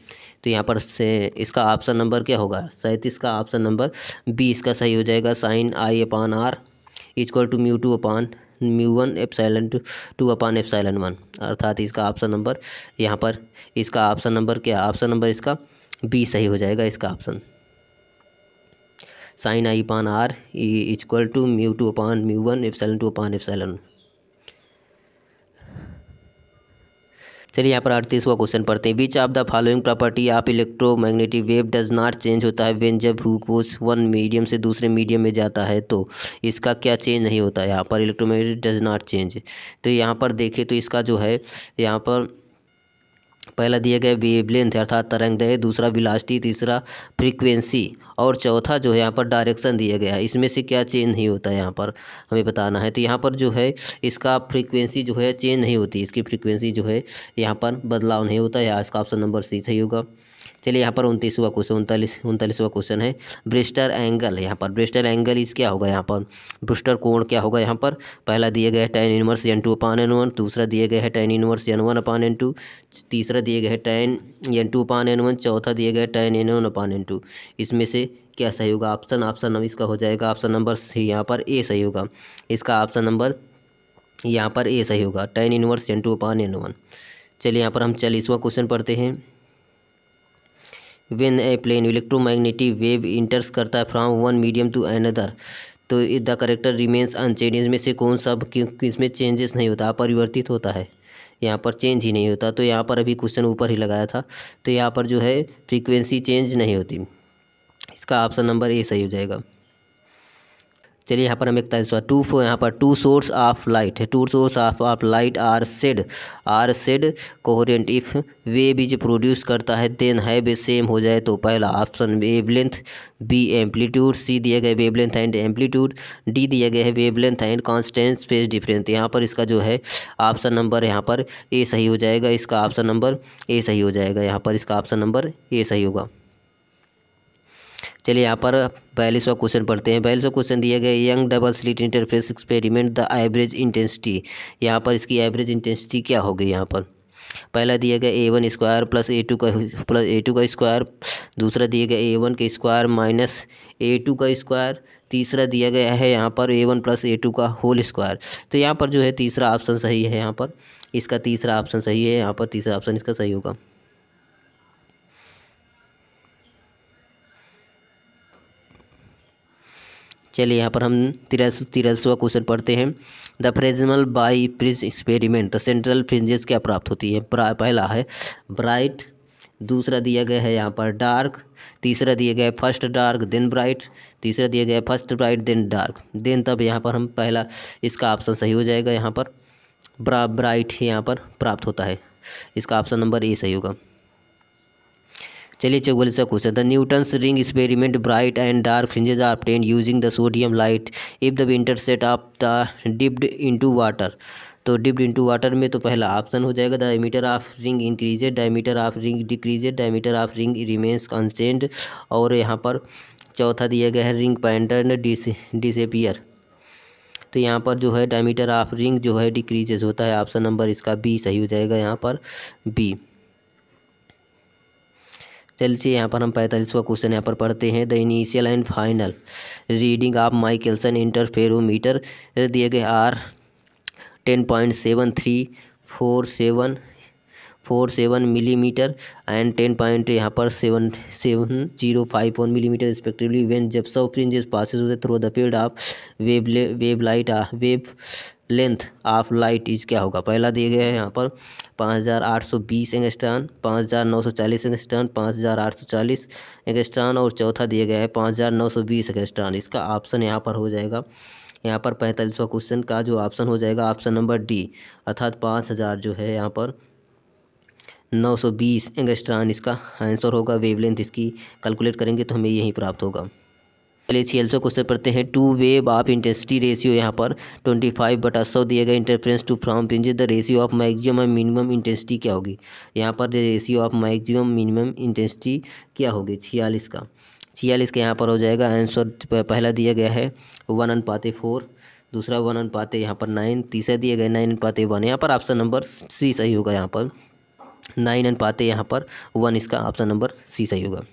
तो यहाँ पर से इसका ऑप्शन नंबर क्या होगा सैंतीस का ऑप्शन नंबर बी इसका सही हो जाएगा sine I upon R equal to mu two upon mu one F two two upon F epsilon one अर्थात इसका ऑप्शन नंबर यहाँ पर इसका ऑप्शन नंबर क्या ऑप्शन नंबर इसका बी सही हो जाएगा इसका option sine I upon R equal to mu two upon mu one epsilon two upon F epsilon चलिए यहाँ पर अड़तीसवा क्वेश्चन पढ़ते हैं which of the following property of electromagnetic wave does not change होता है वेन जब ग्लूकोज वन मीडियम से दूसरे मीडियम में जाता है तो इसका क्या चेंज नहीं होता है यहाँ पर इलेक्ट्रोमैग्नेटिक डज नॉट चेंज तो यहाँ पर देखें तो इसका जो है यहाँ पर पहला दिया गया लेंथ अर्थात तरंग दैर्घ्य दूसरा विलासिटी तीसरा फ्रीक्वेंसी और चौथा जो है यहाँ पर डायरेक्शन दिया गया है इसमें से क्या चेंज नहीं होता है यहाँ पर हमें बताना है तो यहाँ पर जो है इसका फ्रीक्वेंसी जो है चेंज नहीं होती इसकी फ्रीक्वेंसी जो है यहाँ पर बदलाव नहीं होता है इसका ऑप्शन नंबर सी सही होगा चलिए यहाँ पर उनतीसवा क्वेश्चन उनतालीस उनतालीसवा क्वेश्चन है ब्रिस्टर एंगल यहाँ पर ब्रिस्टर एंगल इस क्या होगा यहाँ पर ब्रिस्टर कोण क्या होगा यहाँ पर पहला दिया गया है tan inverse N two upon N one दूसरा दिया गया है tan inverse N one upon N two तीसरा दिया गया है tan N two upon N one चौथा दिया गया है tan N one upon N two इसमें से क्या सही होगा ऑप्शन ऑप्शन इसका हो जाएगा ऑप्शन नंबर सी यहाँ पर ए सही होगा इसका ऑप्शन नंबर यहाँ पर ए सही होगा tan inverse N two upon N one चलिए यहाँ पर हम चालीसवा क्वेश्चन पढ़ते हैं when a plane electromagnetic wave enters करता है from one medium to another तो द करेक्टर रिमेंस अनचेंज इसमें से कौन सा इसमें चेंजेस नहीं होता अपरिवर्तित होता है यहाँ पर चेंज ही नहीं होता तो यहाँ पर अभी क्वेश्चन ऊपर ही लगाया था तो यहाँ पर जो है फ्रीक्वेंसी चेंज नहीं होती इसका ऑप्शन नंबर ए सही हो जाएगा चलिए यहाँ पर हम एक टू फो यहाँ पर two source of light two source of of light are said are said coherent if वे भी जो प्रोड्यूस करता है देन है वे सेम हो जाए तो पहला option wavelength B amplitude C दिया गया वेवलेंथ एंड एम्पलीट्यूड डी दिया गया है wavelength and constant phase difference यहाँ पर इसका जो है ऑप्शन नंबर यहाँ पर ए सही हो जाएगा इसका ऑप्शन नंबर ए सही हो जाएगा यहाँ पर इसका ऑप्शन नंबर ए सही होगा चलिए यहाँ पर पहले सौ क्वेश्चन पढ़ते हैं पहले सौ क्वेश्चन दिया गया Young double slit interference experiment the average intensity यहाँ पर इसकी एवरेज इंटेंसिटी क्या होगी यहाँ पर पहला दिया गया A one square plus A two का प्लस ए टू का स्क्वायर दूसरा दिया गया ए वन का स्क्वायर माइनस ए टू का स्क्वायर तीसरा दिया गया है यहाँ पर A one plus A two का होल स्क्वायर तो यहाँ पर जो है तीसरा ऑप्शन सही है यहाँ पर इसका तीसरा ऑप्शन सही है यहाँ पर तीसरा ऑप्शन इसका सही होगा चलिए यहाँ पर हम तिरसवा क्वेश्चन पढ़ते हैं the Fresnel biprism experiment the central fringes क्या प्राप्त होती है पहला है ब्राइट दूसरा दिया गया है यहाँ पर डार्क तीसरा दिया गया है फर्स्ट डार्क देन ब्राइट तीसरा दिया गया है first bright then dark then तब यहाँ पर हम पहला इसका ऑप्शन सही हो जाएगा यहाँ पर ब्रा ब्राइट यहाँ पर प्राप्त होता है इसका ऑप्शन नंबर ए सही होगा चलिए चौवालीस सा question the Newton's ring experiment bright and dark fringes are plane using the sodium light if the entire set of the dipped into water तो डिप्ड इंटू वाटर में तो पहला ऑप्शन हो जाएगा diameter of ring increased diameter of ring decreased diameter of ring remains constant और यहाँ पर चौथा दिया गया है रिंग पैंटर्न डिसपियर तो यहाँ पर जो है डायमीटर ऑफ रिंग जो है डिक्रीजेज होता है ऑप्शन नंबर इसका बी सही हो जाएगा यहाँ पर बी चलिए यहाँ पर हम पैंतालीसवा क्वेश्चन यहाँ पर पढ़ते हैं the initial and final reading of Michelson interferometer दिए गए are ten point seven three four seven four seven millimetre and ten point यहाँ पर seven seven zero five one millimetre respectively when जब सौ फ्रिंजेस पासिस होते through the field of wave wave light wavelength of light is क्या होगा पहला दिया गया है यहाँ पर पाँच हज़ार आठ सौ बीस एंगस्टान पाँच हज़ार नौ सौ चालीस एंगस्टान पाँच हज़ार आठ सौ चालीस एंगस्टान और चौथा दिया गया है पाँच हज़ार नौ सौ बीस एंगस्टान इसका ऑप्शन यहाँ पर हो जाएगा यहाँ पर पैंतालीसवा क्वेश्चन का जो ऑप्शन हो जाएगा ऑप्शन नंबर डी अर्थात पाँच हज़ार जो है यहाँ पर नौ सौ बीस एंगस्ट्रान इसका आंसर होगा वेवलेंथ इसकी कैलकुलेट करेंगे तो हमें यही प्राप्त होगा पहले सी एल्सो क्वेश्चन पढ़ते हैं two wave of intensity ratio यहाँ पर ट्वेंटी फाइव बटा सौ दिया गया interference two from fringe the ratio of maximum and minimum intensity क्या होगी यहाँ पर ratio of maximum minimum intensity क्या होगी छियालीस का छियालीस का यहाँ पर हो जाएगा आंसर पहला दिया गया है वन अन पाते फोर दूसरा वन अन पाते यहाँ पर नाइन तीसरा दिया गया नाइन अन पाते वन यहाँ पर ऑप्शन नंबर सी सही होगा यहाँ पर नाइन अन पाते यहाँ पर वन इसका ऑप्शन नंबर सी सही होगा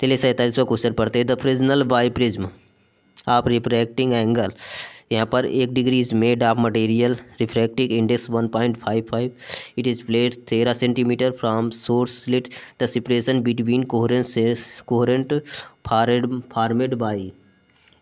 चलिए सैंतालीसवा क्वेश्चन पढ़ते हैं द फ्रिजनल बाई प्रिज्म आप रिफ्रैक्टिंग एंगल यहाँ पर एक degree is made of material refractive index one point five five it is placed तेरह centimetre from source slit the separation between coherent coherent formed formed by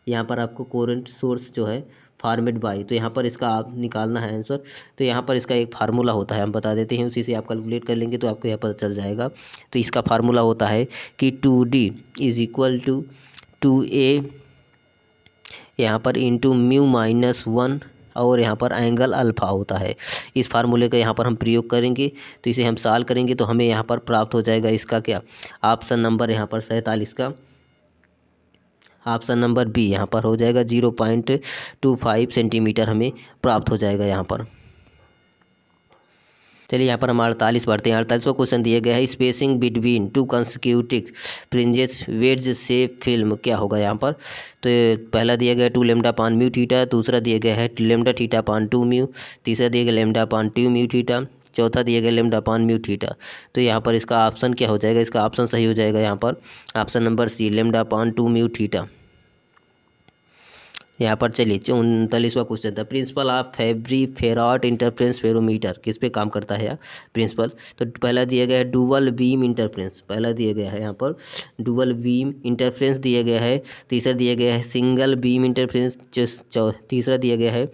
यहाँ पर आपको coherent source जो है फार्मेट बाई तो यहाँ पर इसका आप निकालना है आंसर तो यहाँ पर इसका एक फार्मूला होता है हम बता देते हैं उसी से आप कैलकुलेट कर लेंगे तो आपको यहाँ पता चल जाएगा तो इसका फार्मूला होता है कि two D is equal to two A यहाँ पर इंटू म्यू माइनस वन और यहाँ पर एंगल अल्फ़ा होता है इस फार्मूले का यहाँ पर हम प्रयोग करेंगे तो इसे हम साल करेंगे तो हमें यहाँ पर प्राप्त हो जाएगा इसका क्या ऑप्शन नंबर यहाँ पर सैंतालीस का ऑप्शन नंबर बी यहाँ पर हो जाएगा zero point two five centimetre हमें प्राप्त हो जाएगा यहाँ पर चलिए यहाँ पर हम अड़तालीस पढ़ते हैं को क्वेश्चन दिया गया है spacing between two consecutive fringes wedges से फिल्म क्या होगा यहाँ पर तो पहला दिया गया two lambda upon mu theta दूसरा दिया गया है lambda theta upon two mu तीसरा दिया गया lambda upon two mu theta चौथा दिया गया लेमडा पान म्यू थीटा तो यहाँ पर इसका ऑप्शन क्या हो जाएगा इसका ऑप्शन सही हो जाएगा यहाँ पर option number C lambda upon two mu theta यहाँ पर चलिए उनतालीसवा क्वेश्चन था principle of Fabry Perot interferometer किस पे काम करता है प्रिंसिपल तो पहला दिया गया है डुअल बीम इंटरफ्रेंस पहला दिया गया है यहाँ पर डुअल बीम इंटरफ्रेंस दिया गया है तीसरा दिया गया है सिंगल बीम इंटरफ्रेंस तीसरा दिया गया है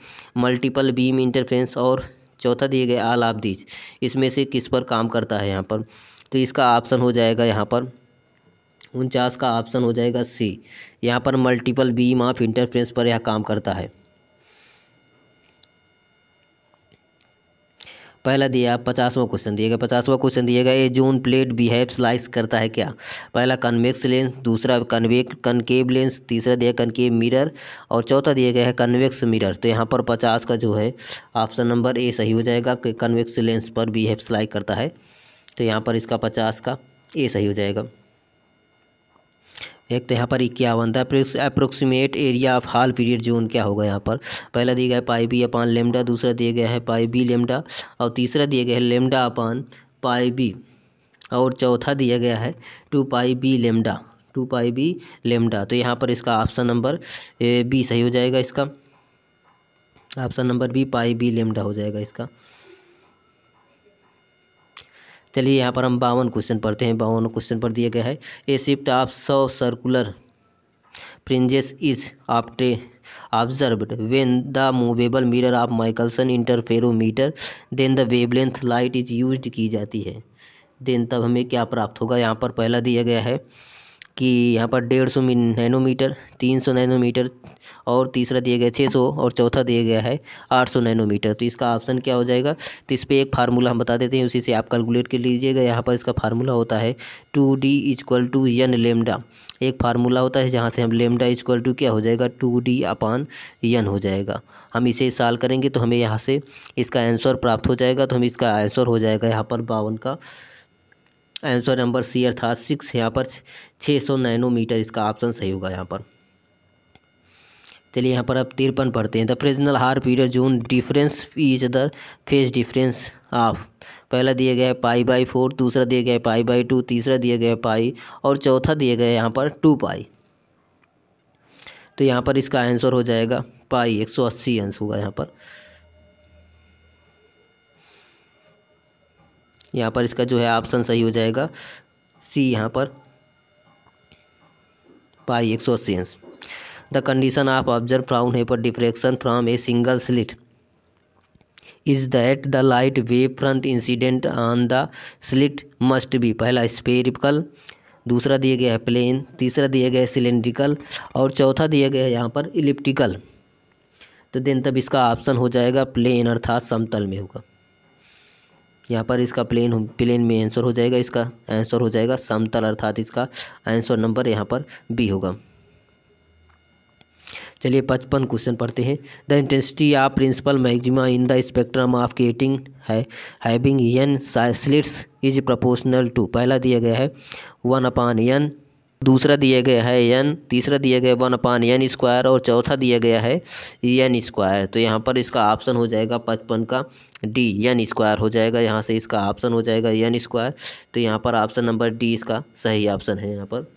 मल्टीपल बीम इंटरफ्रेंस और चौथा दिया गया आल ऑफ दीज इसमें से किस पर काम करता है यहाँ पर तो इसका ऑप्शन हो जाएगा यहाँ पर उनचास का ऑप्शन हो जाएगा सी यहाँ पर मल्टीपल बीम ऑफ इंटरफ्रेंस पर यह काम करता है पहला दिया पचासवा क्वेश्चन दिएगा पचासवा क्वेश्चन दिएगा a zone plate behave slice करता है क्या पहला कन्वेक्स लेंस दूसरा कन्वेक कनकेव लेंस तीसरा दिया कनकेव मिरर और चौथा दिया गया है कन्वेक्स मिरर तो यहाँ पर पचास का जो है ऑप्शन नंबर ए सही हो जाएगा कि कन्वेक्स लेंस पर बिहेव स्लाइस करता है तो यहाँ पर इसका पचास का ए सही हो जाएगा एक तो यहाँ पर इक्यावन था approximate area of half period zone क्या होगा यहाँ पर पहला दिया गया है पाई बी अपान लेमडा दूसरा दिया गया है पाई बी लेमडा और तीसरा दिया गया है लेमडा अपान पाई बी और चौथा दिया गया है two pi B lambda two pi B lambda तो यहाँ पर इसका ऑप्शन नंबर बी सही हो जाएगा इसका option number B pi B lambda हो जाएगा इसका चलिए यहाँ पर हम बावन क्वेश्चन पढ़ते हैं बावन क्वेश्चन पर दिया गया है ए शिफ्ट ऑफ सौ circular fringes is after when the movable mirror of of Michelson interferometer then the wavelength light is use की जाती है देन तब हमें क्या प्राप्त होगा यहाँ पर पहला दिया गया है कि यहाँ पर डेढ़ सौ नैनोमीटर तीन सौ नैनोमीटर और तीसरा दिया गया छः सौ और चौथा दिया गया है आठ सौ नैनोमीटर तो इसका ऑप्शन क्या हो जाएगा तो इस पर एक फार्मूला हम बता देते हैं उसी से आप कैलकुलेट कर लीजिएगा यहाँ पर इसका फार्मूला होता है two D is equal to N lambda एक फार्मूला होता है जहाँ से हम लेमडा इजक्ल टू क्या हो जाएगा टू डी अपान यन हो जाएगा हम इसे साल करेंगे तो हमें यहाँ से इसका आंसर प्राप्त हो जाएगा तो हम इसका आंसर हो जाएगा यहाँ पर बावन का आंसर नंबर सी अर्थात सिक्स यहाँ पर छः सौ नैनोमीटर इसका ऑप्शन सही होगा यहाँ पर चलिए यहाँ पर अब तिरपन पढ़ते हैं the Fresnel half period zone difference is the phase difference of पहला दिया गया है पाई बाई फोर दूसरा दिया गया है पाई बाई टू तीसरा दिया गया है पाई और चौथा दिया गया है यहाँ पर टू पाई तो यहाँ पर इसका आंसर हो जाएगा पाई एक सौ अस्सी आंसर होगा यहाँ पर यहाँ पर इसका जो है ऑप्शन सही हो जाएगा सी यहाँ पर पाई एक सौ अस्सी the condition of observe Fraunhofer diffraction from a single slit is that the light wave front incident on the slit must be पहला स्पेरिकल दूसरा दिया गया है प्लेन तीसरा दिया गया है सिलेंड्रिकल और चौथा दिया गया है यहाँ पर इलिप्टिकल तो देन तब इसका ऑप्शन हो जाएगा प्लेन अर्थात समतल में होगा यहाँ पर इसका प्लेन प्लेन में आंसर हो जाएगा इसका आंसर हो जाएगा समतल अर्थात इसका आंसर नंबर यहाँ पर बी होगा चलिए पचपन क्वेश्चन पढ़ते हैं the intensity of principal maxima in the spectrum of grating है having N slits is proportional to पहला दिया गया है वन अपान यन दूसरा दिया गया है यन तीसरा दिया गया वन अपान यन स्क्वायर और चौथा दिया गया है यन स्क्वायर तो यहाँ पर इसका ऑप्शन हो जाएगा पचपन का डी यन स्क्वायर हो जाएगा यहाँ से इसका ऑप्शन हो जाएगा यन स्क्वायर तो यहाँ पर ऑप्शन नंबर डी इसका सही ऑप्शन है यहाँ पर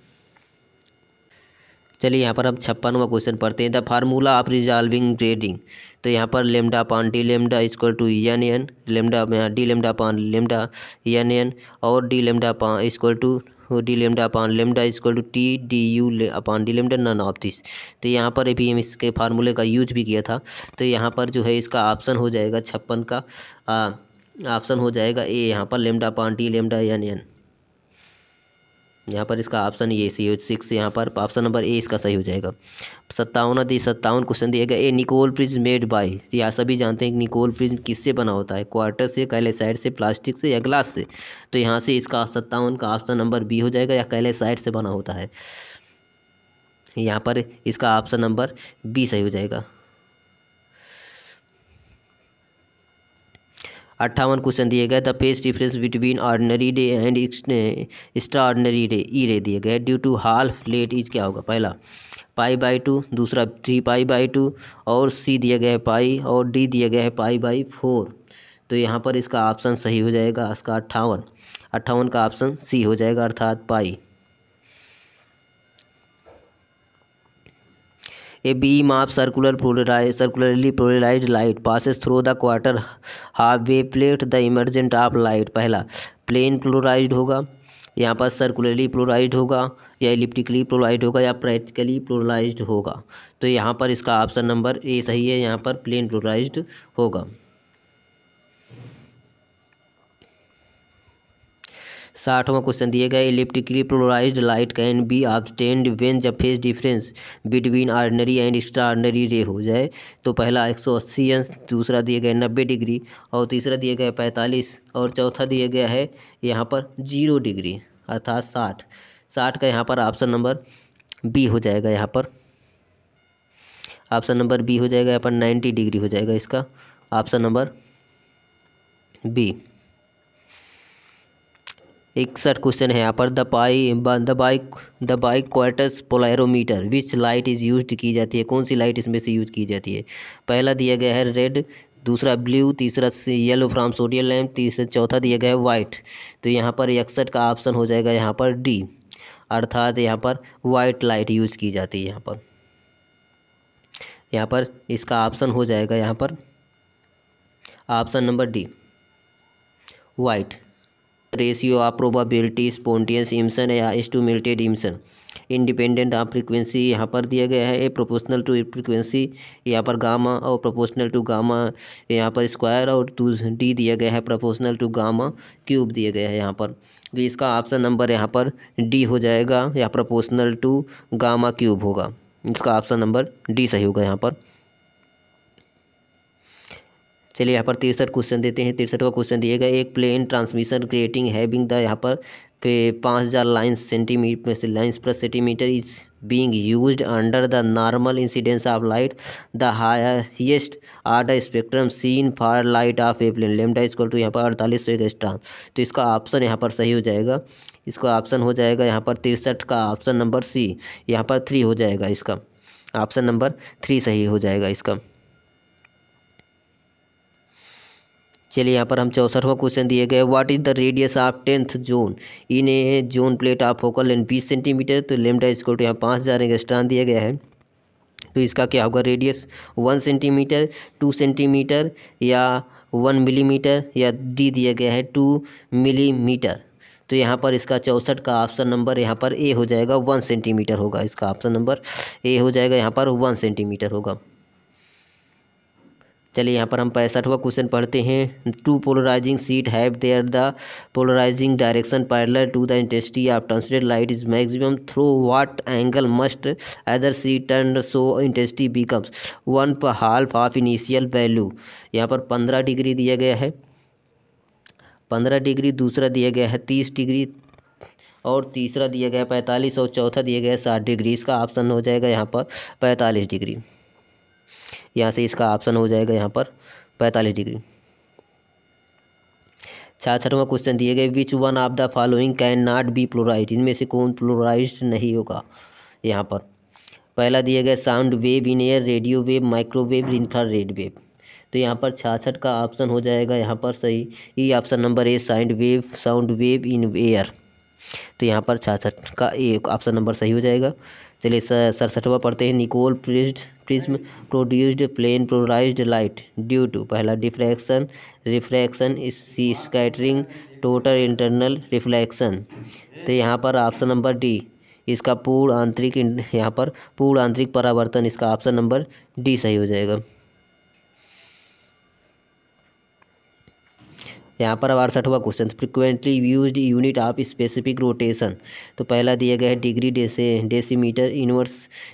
चलिए यहाँ पर हम छप्पनवा क्वेश्चन पढ़ते हैं the formula of resolving grating तो यहाँ पर lambda upon D lambda is equal to N N lambda D lambda upon lambda N N और D lambda upon is equal to D lambda upon lambda is to T D U upon D lambda none of this तो यहाँ पर भी हम इसके फार्मूले का use भी किया था तो यहाँ पर जो है इसका ऑप्शन हो जाएगा छप्पन का ऑप्शन हो जाएगा ए यहाँ पर lambda upon D lambda N N यहाँ पर इसका ऑप्शन ये सही हो सिक्स यहाँ पर ऑप्शन नंबर ए इसका सही हो जाएगा सत्तावन दी सत्तावन क्वेश्चन दिया गया a Nicol prism made by या सभी जानते हैं कि निकोल फ्रिज किससे बना होता है क्वार्टर से साइड से प्लास्टिक से या ग्लास से तो यहाँ से इसका सत्तावन का ऑप्शन नंबर बी हो जाएगा या साइड से बना होता है यहाँ पर इसका ऑप्शन नंबर बी सही हो जाएगा अट्ठावन क्वेश्चन दिए गए the phase difference between ordinary ray and extraordinary ऑर्डनरी डे ई रे दिए गए due to half late is क्या होगा पहला पाई बाई टू दूसरा थ्री पाई बाई टू और सी दिया गया है पाई और डी दिया गया है पाई बाई फोर तो यहाँ पर इसका ऑप्शन सही हो जाएगा इसका अट्ठावन अट्ठावन का ऑप्शन सी हो जाएगा अर्थात pi a beam of circular polarise circularly polarise light passes through the quarter half wave plate the emergent of light पहला प्लेन फ्लोराइज होगा यहाँ पर सर्कुलरली फ्लोराइज होगा या इलिप्टिकली फ्लोराइज होगा या प्रैक्टिकली फ्लोराइज होगा तो यहाँ पर इसका ऑप्शन नंबर ए सही है यहाँ पर प्लेन फ्लोराइज होगा साठवां क्वेश्चन दिए गए electrically polarise light can be obtained when जब phase difference between ordinary and extraordinary आर्डनरी रे हो जाए तो पहला एक सौ अस्सी अंश दूसरा दिए गए नब्बे डिग्री और तीसरा दिए गए पैंतालीस और चौथा दिया गया है यहाँ पर जीरो डिग्री अर्थात साठ साठ का यहाँ पर ऑप्शन नंबर बी हो जाएगा यहाँ पर ऑप्शन नंबर बी हो जाएगा यहाँ पर नाइन्टी डिग्री हो जाएगा इसका ऑप्शन नंबर बी इकसठ क्वेश्चन है यहाँ पर the pi the bike the bike quartz polarimeter which light is use की जाती है कौन सी लाइट इसमें से यूज की जाती है पहला दिया गया है रेड दूसरा ब्लू तीसरा येलो फ्राम सोडियम लैम्प तीसरा चौथा दिया गया है वाइट तो यहाँ पर इकसठ का ऑप्शन हो जाएगा यहाँ पर डी अर्थात यहाँ पर वाइट लाइट यूज की जाती है यहाँ पर यहाँ पर इसका ऑप्शन हो जाएगा यहाँ पर option number D what ratio of probability spontaneous emission या stimulated emission independent of frequency यहाँ पर दिया गया है ए प्रोपोर्शनल टू फ्रिक्वेंसी यहाँ पर गामा और प्रोपोर्शनल टू गामा यहाँ पर स्क्वायर और टू डी दिया गया है प्रोपोर्शनल टू गामा क्यूब दिया गया है यहाँ पर तो इसका ऑप्शन नंबर यहाँ पर डी हो जाएगा या प्रोपोर्शनल टू गामा क्यूब होगा इसका ऑप्शन नंबर डी सही होगा यहाँ पर चलिए यहाँ पर तिरसठ क्वेश्चन देते हैं तिरसठ का क्वेश्चन दिएगा एक plane transmission grating having the यहाँ पर पे पाँच हज़ार लाइन्स सेंटीमीटर लाइन्स पर centimetre is being use under the normal incidence of light the highest आर spectrum seen for light of a plane lambda इसको टू यहाँ पर अड़तालीस सौ एगस्ट्रा तो इसका ऑप्शन यहाँ पर सही हो जाएगा इसका ऑप्शन हो जाएगा यहाँ पर तिरसठ का ऑप्शन नंबर सी यहाँ पर थ्री हो जाएगा इसका ऑप्शन नंबर थ्री सही हो जाएगा इसका चलिए यहाँ पर हम चौसठवा क्वेश्चन दिए गए what is the radius of tenth zone in a zone plate of focal length बीस सेंटीमीटर तो लेमडा तो यहाँ पाँच हज़ार एंगस्टान दिया गया है तो इसका क्या होगा radius one centimetre two centimetre या वन मिलीमीटर या डी दिया गया है टू मिलीमीटर तो यहाँ पर इसका चौंसठ का ऑप्शन नंबर यहाँ पर ए हो जाएगा वन सेंटीमीटर होगा इसका ऑप्शन नंबर ए हो जाएगा यहाँ पर वन सेंटीमीटर होगा चलिए यहाँ पर हम पैंसठवा क्वेश्चन पढ़ते हैं two polarizing sheet have there the polarizing direction parallel to the intensity of translate light is maximum through what angle must other sheet and so intensity becomes one half of initial value यहाँ पर पंद्रह degree दिया गया है पंद्रह degree दूसरा दिया गया है तीस डिग्री और तीसरा दिया गया पैंतालीस और चौथा दिया गया साठ डिग्री इसका ऑप्शन हो जाएगा यहाँ पर पैंतालीस डिग्री यहाँ से इसका ऑप्शन हो जाएगा यहाँ पर पैंतालीस डिग्री छाछठवां क्वेश्चन दिए गए which one of the following can not be polarise इनमें से कौन प्लोराइज नहीं होगा यहाँ पर पहला दिए गए sound wave in air radio wave microwave red wave तो यहाँ पर छाछठ का ऑप्शन हो जाएगा यहाँ पर सही ये option number A sound wave sound wave in air तो यहाँ पर छाछठ का ए ऑप्शन नंबर सही हो जाएगा चलिए सरसठवा पढ़ते हैं Nicol prism prism produced plane polarised light due to पहला diffraction refraction C scattering total internal reflection तो यहाँ पर ऑप्शन नंबर डी इसका पूर्ण आंतरिक यहाँ पर पूर्ण आंतरिक परावर्तन इसका ऑप्शन नंबर डी सही हो जाएगा यहाँ पर अब अड़सठवा question frequently use unit of specific rotation तो पहला दिया गया है डिग्री डेसे डेसीमीटर इनवर्स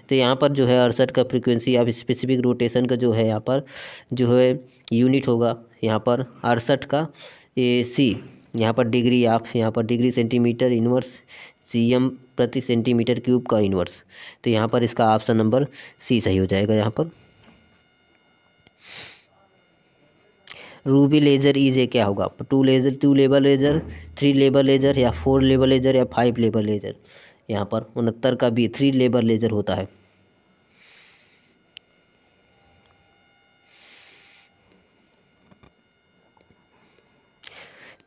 तो यहाँ पर जो है अड़सठ का फ्रिक्वेंसी ऑफ स्पेसिफिक रोटेशन का जो है यहाँ पर जो है यूनिट होगा यहाँ पर अड़सठ का ए सी यहाँ पर डिग्री ऑफ यहाँ पर degree centimetre inverse C M प्रति सेंटीमीटर क्यूब का इनवर्स तो यहाँ पर इसका ऑप्शन नंबर सी सही हो जाएगा यहाँ पर रूबी लेज़र इज ए क्या होगा to laser to label laser three labour laser या फोर लेबर लेज़र या फाइव लेबर लेज़र यहाँ पर उनहत्तर का भी थ्री लेबर लेज़र होता है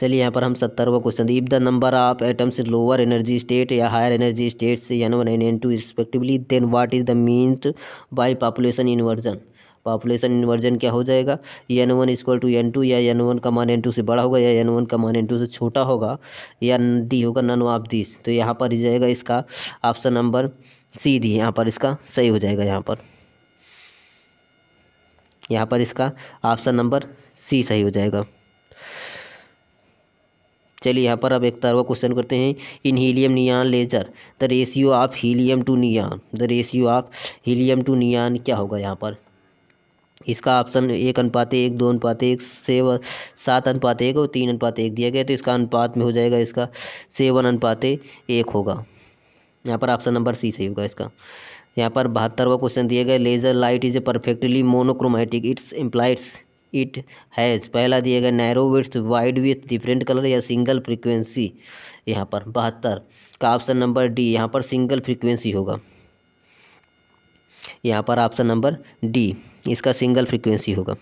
चलिए यहाँ पर हम सत्तरवा question if the number of atoms lower energy state या हायर एनर्जी स्टेट से N one N N two respectively then what is the means by population inversion population inversion क्या हो जाएगा N one equal to N two या N one का मान N to से बड़ा होगा या एन वन का मान एन टू से छोटा होगा या डी होगा नन ऑफ दिस तो यहाँ पर जाएगा इसका ऑप्शन नंबर सी डी यहाँ पर इसका सही हो जाएगा यहाँ पर यहाँ पर इसका ऑप्शन नंबर सी सही हो जाएगा चलिए यहाँ पर अब एक तरवा क्वेश्चन करते हैं in helium neon laser the ratio of helium to neon the ratio of helium to neon क्या होगा यहाँ पर इसका ऑप्शन एक अनुपात एक दो अनुपात एक सेवन सात अनुपात एक और तीन अनुपात एक दिया गया तो इसका अनुपात में हो जाएगा इसका सेवन अनुपात एक होगा यहाँ पर ऑप्शन नंबर सी सही होगा इसका यहाँ पर बहत्तरवा क्वेश्चन दिया गया laser light is a perfectly monochromatic its implies it has पहला दिया गया narrow width wide width different colour या सिंगल फ्रिक्वेंसी यहाँ पर बहत्तर का ऑप्शन नंबर डी यहाँ पर सिंगल फ्रिक्वेंसी होगा यहाँ पर ऑप्शन नंबर डी इसका सिंगल फ्रीक्वेंसी होगा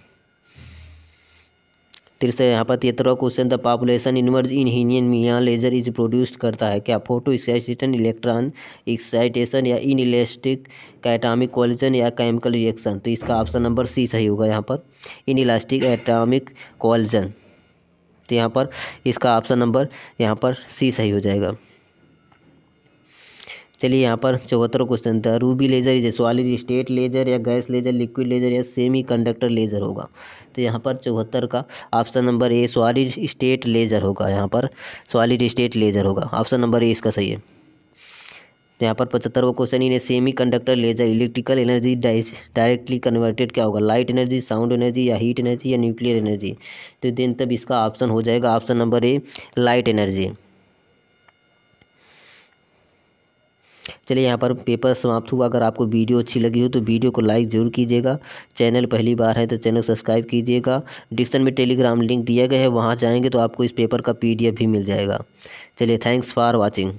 तिरसठ यहाँ पर तिहत्तरवा question the population inverse in helium neon मिया लेजर इज प्रोड्यूस्ड करता है क्या फोटो एक्साइटेशन इलेक्ट्रॉन एक्साइटेशन या इन इलास्टिक कैटामिक कोलिजन या केमिकल रिएक्शन तो इसका ऑप्शन नंबर सी सही होगा यहाँ पर इन इलास्टिक एटामिक कोलिजन तो यहाँ पर इसका ऑप्शन नंबर यहाँ पर सी सही हो जाएगा चलिए यहाँ पर चौहत्तर क्वेश्चन था ruby laser is solid state laser या गैस लेजर लिक्विड लेजर या सेमी कंडक्टर लेजर होगा तो यहाँ पर चौहत्तर का option number A solid state laser होगा यहाँ पर सॉलिड स्टेट लेजर होगा ऑप्शन नंबर ए इसका सही है तो यहाँ पर पचहत्तरवा क्वेश्चन इन्हें semiconductor laser electrical energy directly converted क्या होगा लाइट एनर्जी साउंड एनर्जी या हीट एनर्जी या न्यूक्लियर एनर्जी तो देन तब इसका ऑप्शन हो जाएगा option number A light energy चलिए यहाँ पर पेपर समाप्त हुआ अगर आपको वीडियो अच्छी लगी हो तो वीडियो को लाइक ज़रूर कीजिएगा चैनल पहली बार है तो चैनल सब्सक्राइब कीजिएगा डिस्क्रिप्शन में टेलीग्राम लिंक दिया गया है वहाँ जाएंगे तो आपको इस पेपर का पी भी मिल जाएगा चलिए थैंक्स फॉर वॉचिंग